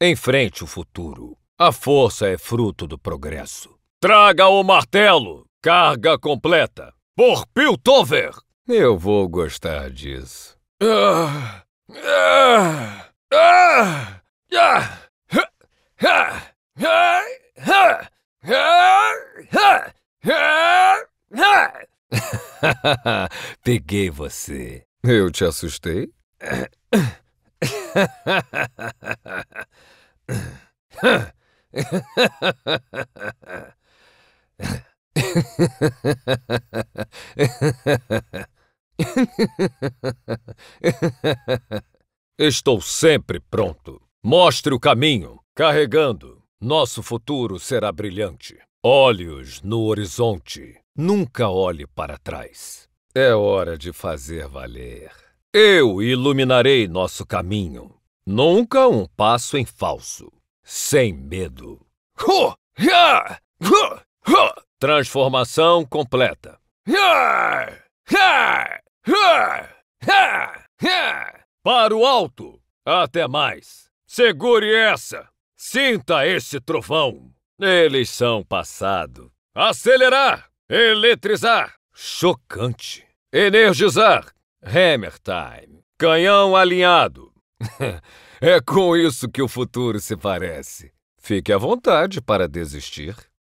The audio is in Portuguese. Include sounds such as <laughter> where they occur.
Enfrente o futuro. A força é fruto do progresso. Traga o martelo! Carga completa! Por Piltover! Eu vou gostar disso. <laughs> Peguei você. Eu te assustei? <laughs> Estou sempre pronto. Mostre o caminho, carregando. Nosso futuro será brilhante. Olhos no horizonte. Nunca olhe para trás. É hora de fazer valer. Eu iluminarei nosso caminho. Nunca um passo em falso. Sem medo. Transformação completa. Para o alto. Até mais. Segure essa. Sinta esse trovão. Eles são passado. Acelerar. Eletrizar. Chocante. Energizar. Hammer time. Canhão alinhado. <laughs> é com isso que o futuro se parece. Fique à vontade para desistir.